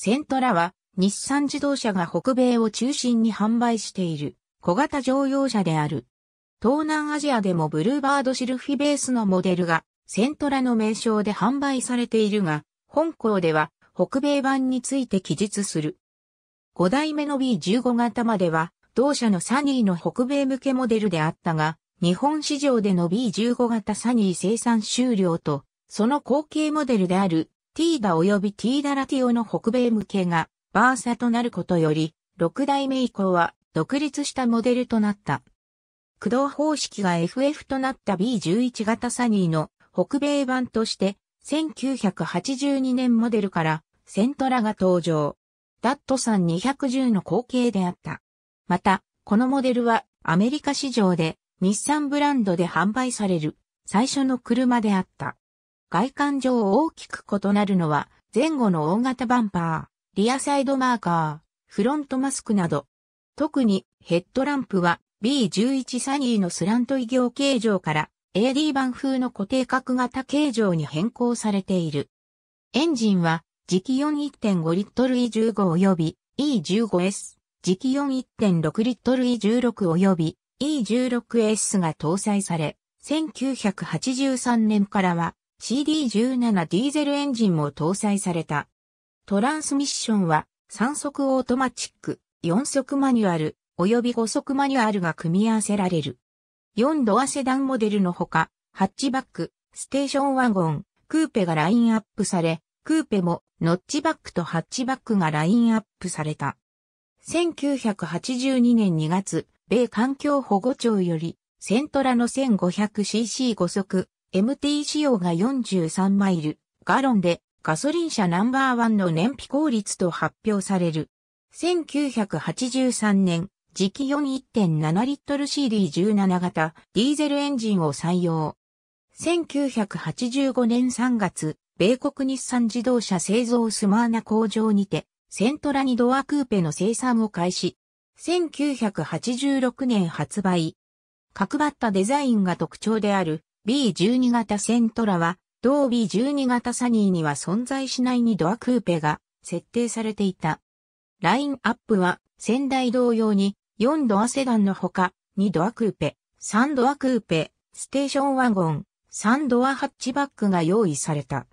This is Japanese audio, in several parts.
セントラは日産自動車が北米を中心に販売している小型乗用車である。東南アジアでもブルーバードシルフィベースのモデルがセントラの名称で販売されているが、本校では北米版について記述する。5代目の B15 型までは同社のサニーの北米向けモデルであったが、日本市場での B15 型サニー生産終了と、その後継モデルであるティーダ及びティーダラティオの北米向けがバーサとなることより、6代目以降は独立したモデルとなった。駆動方式が FF となった B11 型サニーの北米版として、1982年モデルからセントラが登場。ダットさん210の後継であった。また、このモデルはアメリカ市場で日産ブランドで販売される最初の車であった。外観上大きく異なるのは、前後の大型バンパー、リアサイドマーカー、フロントマスクなど。特にヘッドランプは B11 サニーのスラント異形形状から AD 版風の固定角型形状に変更されている。エンジンは磁気41.5リットル E15 及び E15S、磁気41.6リットル E16 及び E16S が搭載され、1983年からは CD17 ディーゼルエンジンも搭載された。トランスミッションは3速オートマチック、4速マニュアル、及び5速マニュアルが組み合わせられる。4ドアセダンモデルのほか、ハッチバック、ステーションワゴン、クーペがラインアップされ、クーペもノッチバックとハッチバックがラインアップされた。1982年2月、米環境保護庁より、セントラの 1500cc5 速、MT 仕様が43マイル、ガロンでガソリン車ナンバーワンの燃費効率と発表される。1983年、時期41.7リットル CD17 型ディーゼルエンジンを採用。1985年3月、米国日産自動車製造スマーナ工場にて、セントラニドアクーペの生産を開始。1986年発売。角張ったデザインが特徴である B12 型セントラは、同 B12 型サニーには存在しない2ドアクーペが設定されていた。ラインアップは、先代同様に、4ドアセダンのほか、2ドアクーペ、3ドアクーペ、ステーションワゴン、3ドアハッチバックが用意された。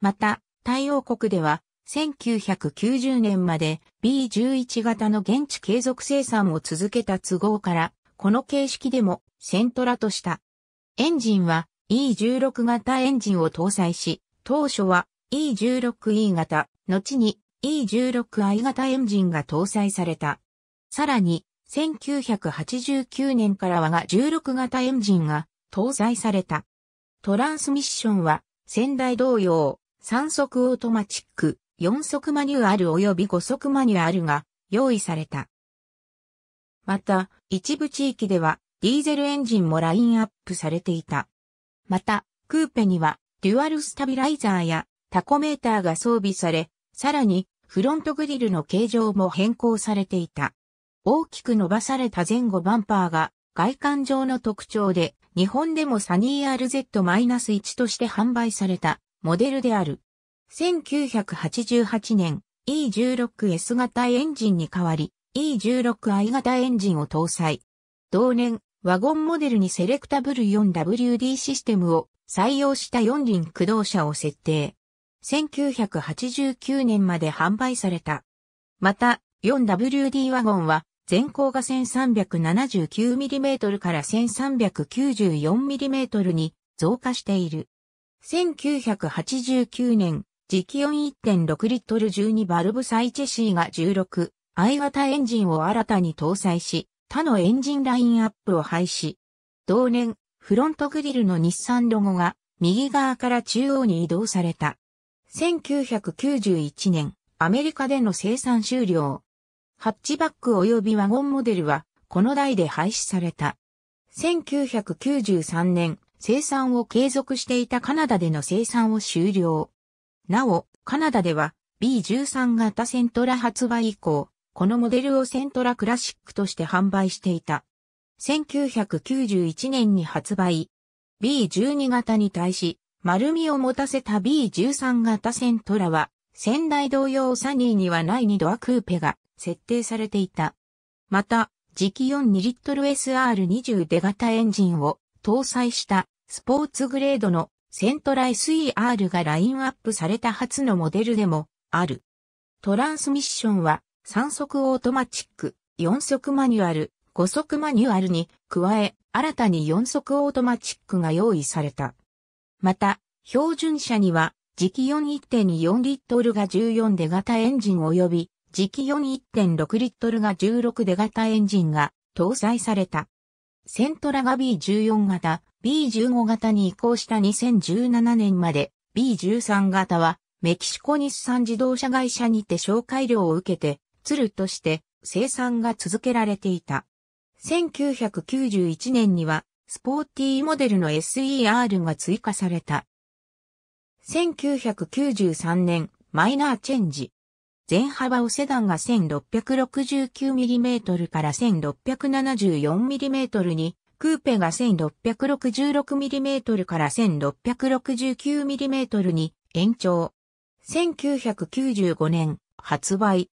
また、対応国では、1990年まで B11 型の現地継続生産を続けた都合から、この形式でもセントラとした。エンジンは E16 型エンジンを搭載し、当初は E16E 型、後に E16I 型エンジンが搭載された。さらに、1989年からはが16型エンジンが搭載された。トランスミッションは、先代同様、3速オートマチック、4速マニュアル及び5速マニュアルが用意された。また、一部地域ではディーゼルエンジンもラインアップされていた。また、クーペにはデュアルスタビライザーやタコメーターが装備され、さらにフロントグリルの形状も変更されていた。大きく伸ばされた前後バンパーが外観上の特徴で、日本でもサニー RZ-1 として販売されたモデルである。1988年 E16S 型エンジンに代わり E16I 型エンジンを搭載。同年ワゴンモデルにセレクタブル 4WD システムを採用した4輪駆動車を設定。1989年まで販売された。また、4WD ワゴンは、全高が 1379mm から 1394mm に増加している。1989年、磁気温1.6リットル12バルブサイチェシーが16、I 型エンジンを新たに搭載し、他のエンジンラインアップを廃止。同年、フロントグリルの日産ロゴが右側から中央に移動された。1991年、アメリカでの生産終了。ハッチバック及びワゴンモデルは、この台で廃止された。1993年、生産を継続していたカナダでの生産を終了。なお、カナダでは B13 型セントラ発売以降、このモデルをセントラクラシックとして販売していた。1991年に発売。B12 型に対し、丸みを持たせた B13 型セントラは、先代同様サニーにはない2ドアクーペが設定されていた。また、磁気4 2リットル SR20 出型エンジンを搭載したスポーツグレードのセントラ SER がラインアップされた初のモデルでもある。トランスミッションは3速オートマチック、4速マニュアル、5速マニュアルに加え、新たに4速オートマチックが用意された。また、標準車には、磁気41.4リットルが14で型エンジン及び、磁気41.6リットルが16で型エンジンが搭載された。セントラが B14 型、B15 型に移行した2017年まで B13 型はメキシコ日産自動車会社にて紹介料を受けて鶴として生産が続けられていた。1991年にはスポーティーモデルの SER が追加された。1993年マイナーチェンジ。全幅をセダンが 1669mm から 1674mm に、クーペが 1666mm から 1669mm に延長。1995年発売、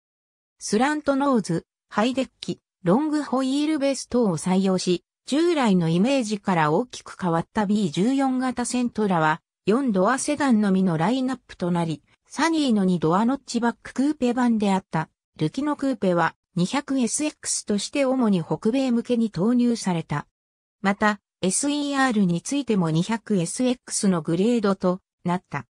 スラントノーズ、ハイデッキ、ロングホイールベース等を採用し、従来のイメージから大きく変わった B14 型セントラは、4ドアセダンのみのラインナップとなり、サニーの2ドアノッチバッククーペ版であった、ルキノクーペは 200SX として主に北米向けに投入された。また、SER についても 200SX のグレードとなった。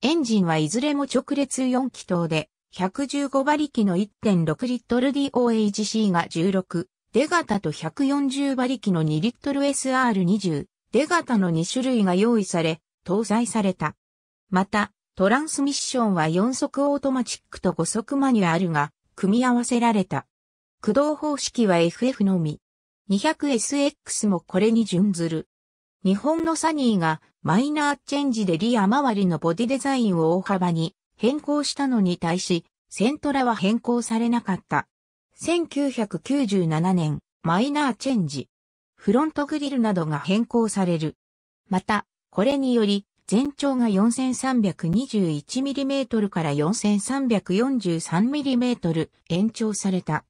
エンジンはいずれも直列4気筒で、115馬力の1.6リットル DOHC が16、デガタと140馬力の2リットル SR20、デガタの2種類が用意され、搭載された。また、トランスミッションは4速オートマチックと5速マニュアルが組み合わせられた。駆動方式は FF のみ。200SX もこれに準ずる。日本のサニーがマイナーチェンジでリア周りのボディデザインを大幅に変更したのに対し、セントラは変更されなかった。1997年、マイナーチェンジ。フロントグリルなどが変更される。また、これにより、全長が 4321mm から 4343mm 延長された。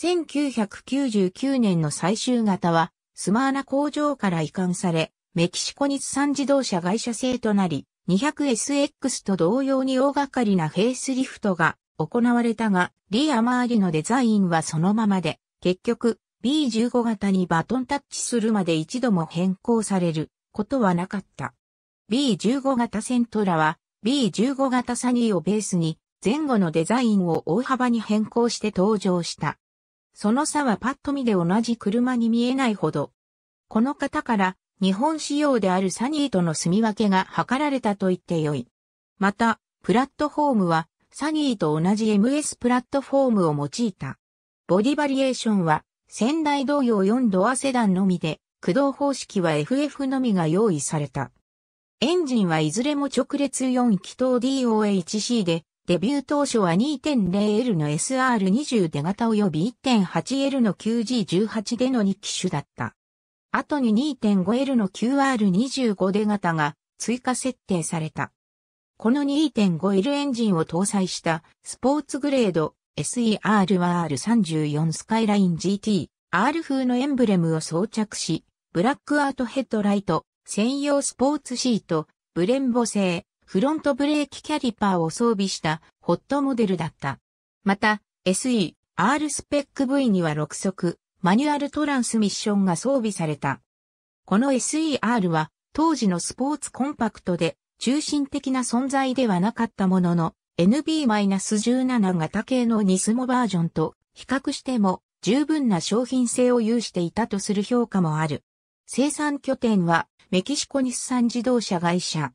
1999年の最終型は、スマーナ工場から移管され、メキシコ日産自動車会社製となり、200SX と同様に大掛かりなフェイスリフトが行われたが、リア周りのデザインはそのままで、結局 B15 型にバトンタッチするまで一度も変更されることはなかった。B15 型セントラは B15 型サニーをベースに前後のデザインを大幅に変更して登場した。その差はパッと見で同じ車に見えないほど。この方から日本仕様であるサニーとの住み分けが図られたと言ってよい。また、プラットフォームは、サニーと同じ MS プラットフォームを用いた。ボディバリエーションは、仙台同様4ドアセダンのみで、駆動方式は FF のみが用意された。エンジンはいずれも直列4気筒 DOHC で、デビュー当初は 2.0L の SR20 出型及び 1.8L の q g 1 8での2機種だった。後に 2.5L の QR25 出型が追加設定された。この 2.5L エンジンを搭載したスポーツグレード SER は R34 スカイライン GT、R 風のエンブレムを装着し、ブラックアートヘッドライト、専用スポーツシート、ブレンボ製、フロントブレーキキャリパーを装備したホットモデルだった。また、SE、R スペック V には6速、マニュアルトランスミッションが装備された。この SER は当時のスポーツコンパクトで中心的な存在ではなかったものの NB-17 型系のニスモバージョンと比較しても十分な商品性を有していたとする評価もある。生産拠点はメキシコ日産自動車会社。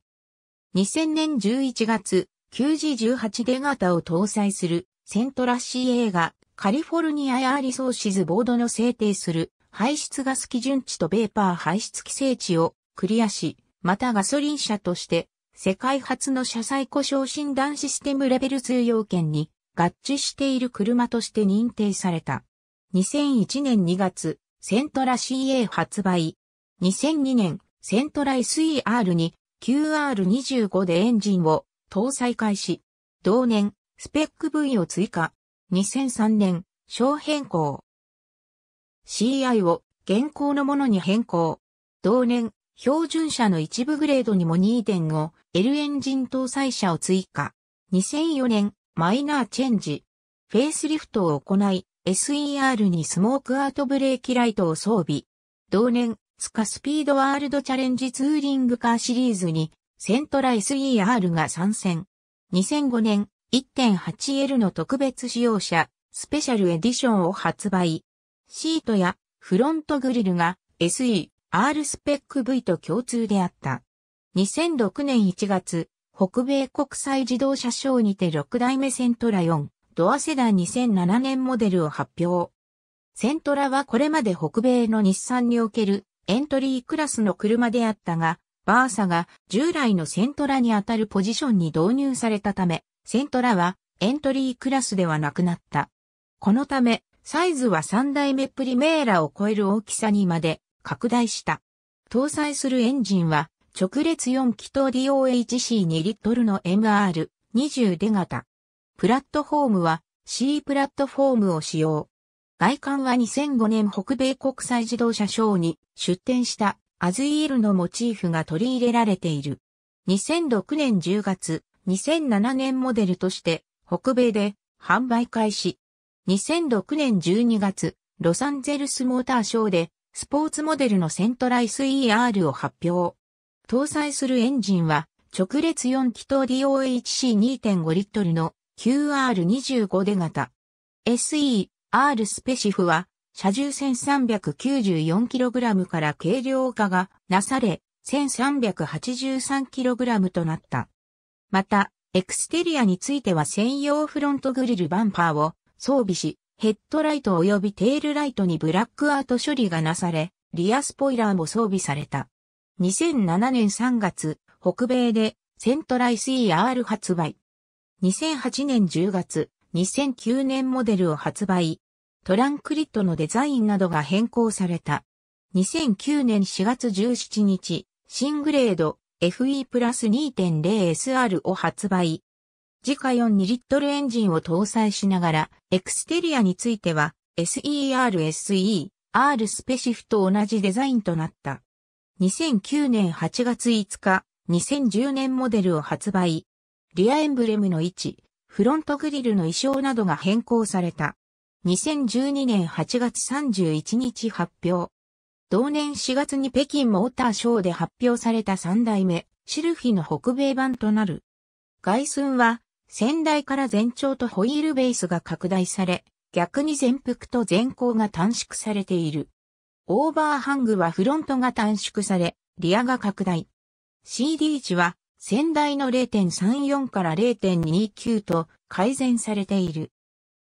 2000年11月、9G18 デ型を搭載するセントラ CA がカリフォルニアやリソーシズボードの制定する排出ガス基準値とベーパー排出規制値をクリアし、またガソリン車として世界初の車載故障診断システムレベル2要件に合致している車として認定された。2001年2月、セントラ CA 発売。2002年、セントラ SER に QR25 でエンジンを搭載開始。同年、スペック V を追加。2003年、小変更。CI を現行のものに変更。同年、標準車の一部グレードにも 2.5L エンジン搭載車を追加。2004年、マイナーチェンジ。フェイスリフトを行い、SER にスモークアートブレーキライトを装備。同年、スカスピードワールドチャレンジツーリングカーシリーズに、セントラ SER が参戦。2005年、1.8L の特別仕様車、スペシャルエディションを発売。シートやフロントグリルが SE、R スペック V と共通であった。2006年1月、北米国際自動車ショーにて6代目セントラ4、ドアセダン2007年モデルを発表。セントラはこれまで北米の日産におけるエントリークラスの車であったが、バーサが従来のセントラにあたるポジションに導入されたため、セントラはエントリークラスではなくなった。このため、サイズは3代目プリメーラを超える大きさにまで拡大した。搭載するエンジンは、直列4気筒 DOHC2 リットルの MR20 出型。プラットフォームは C プラットフォームを使用。外観は2005年北米国際自動車ショーに出展したアズイールのモチーフが取り入れられている。2006年10月、2007年モデルとして北米で販売開始。2006年12月、ロサンゼルスモーターショーでスポーツモデルのセントライス ER を発表。搭載するエンジンは直列4気筒 DOHC2.5 リットルの QR25 出型。SE、R スペシフは車重 1394kg から軽量化がなされ 1383kg となった。また、エクステリアについては専用フロントグリルバンパーを装備し、ヘッドライト及びテールライトにブラックアート処理がなされ、リアスポイラーも装備された。2007年3月、北米でセントライス ER 発売。2008年10月、2009年モデルを発売。トランクリットのデザインなどが変更された。2009年4月17日、シングレード FE プラス 2.0SR を発売。自家4 2リットルエンジンを搭載しながら、エクステリアについては SER SE、R スペシフと同じデザインとなった。2009年8月5日、2010年モデルを発売。リアエンブレムの位置、フロントグリルの衣装などが変更された。2012年8月31日発表。同年4月に北京モーターショーで発表された3代目、シルフィの北米版となる。外寸は、先代から全長とホイールベースが拡大され、逆に全幅と全高が短縮されている。オーバーハングはフロントが短縮され、リアが拡大。CD 値は、先代の0.34から0.29と改善されている。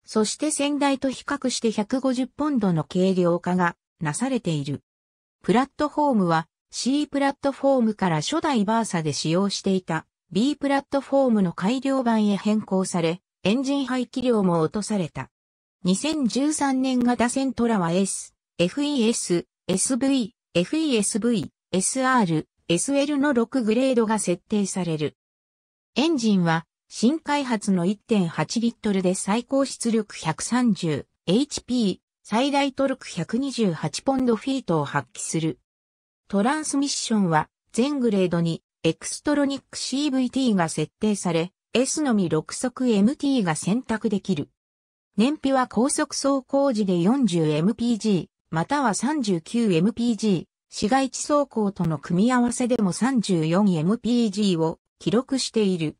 そして先代と比較して150ポンドの軽量化がなされている。プラットフォームは C プラットフォームから初代バーサで使用していた B プラットフォームの改良版へ変更され、エンジン排気量も落とされた。2013年型セントラは S、FES、SV、FESV、SR、SL の6グレードが設定される。エンジンは新開発の1.8リットルで最高出力 130HP 最大トルク128ポンドフィートを発揮する。トランスミッションは全グレードにエクストロニック CVT が設定され、S のみ6速 MT が選択できる。燃費は高速走行時で 40mpg、または 39mpg、市街地走行との組み合わせでも 34mpg を記録している。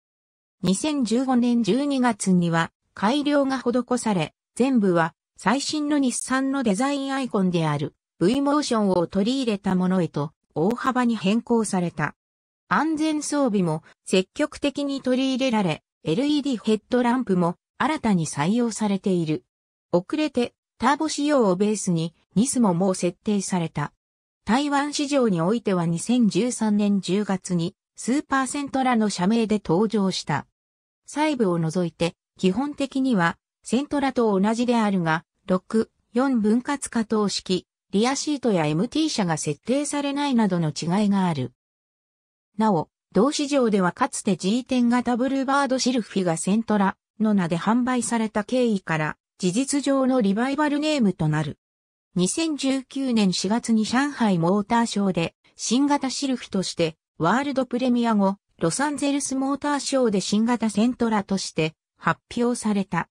2015年12月には改良が施され、全部は最新の日産のデザインアイコンである V モーションを取り入れたものへと大幅に変更された。安全装備も積極的に取り入れられ、LED ヘッドランプも新たに採用されている。遅れてターボ仕様をベースにニスももう設定された。台湾市場においては2013年10月にスーパーセントラの社名で登場した。細部を除いて基本的にはセントラと同じであるが、6、4分割可等式、リアシートや MT 車が設定されないなどの違いがある。なお、同市場ではかつて G10 型ブルーバードシルフィがセントラの名で販売された経緯から、事実上のリバイバルネームとなる。2019年4月に上海モーターショーで新型シルフィとしてワールドプレミア後、ロサンゼルスモーターショーで新型セントラとして発表された。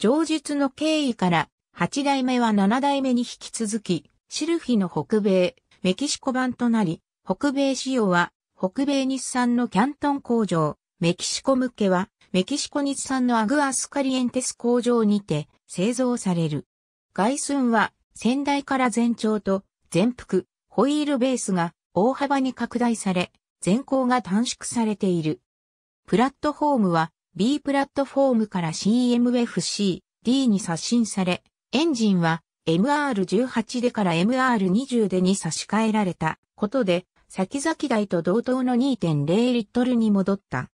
上述の経緯から8代目は7代目に引き続き、シルフィの北米、メキシコ版となり、北米仕様は、北米日産のキャントン工場、メキシコ向けは、メキシコ日産のアグアスカリエンテス工場にて製造される。外寸は、先代から全長と全幅、ホイールベースが大幅に拡大され、全高が短縮されている。プラットフォームは B プラットフォームから CMFC、D に刷新され、エンジンは MR18 でから MR20 でに差し替えられたことで、先々台と同等の2.0リットルに戻った。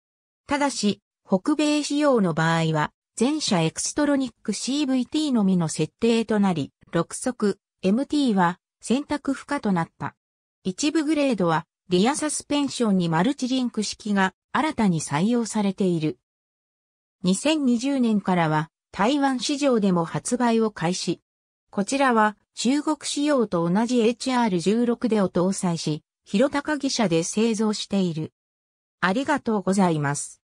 ただし、北米仕様の場合は、全車エクストロニック CVT のみの設定となり、6速 MT は選択不可となった。一部グレードはリアサスペンションにマルチリンク式が新たに採用されている。2020年からは台湾市場でも発売を開始。こちらは中国仕様と同じ HR16 でを搭載し、広高技社で製造している。ありがとうございます。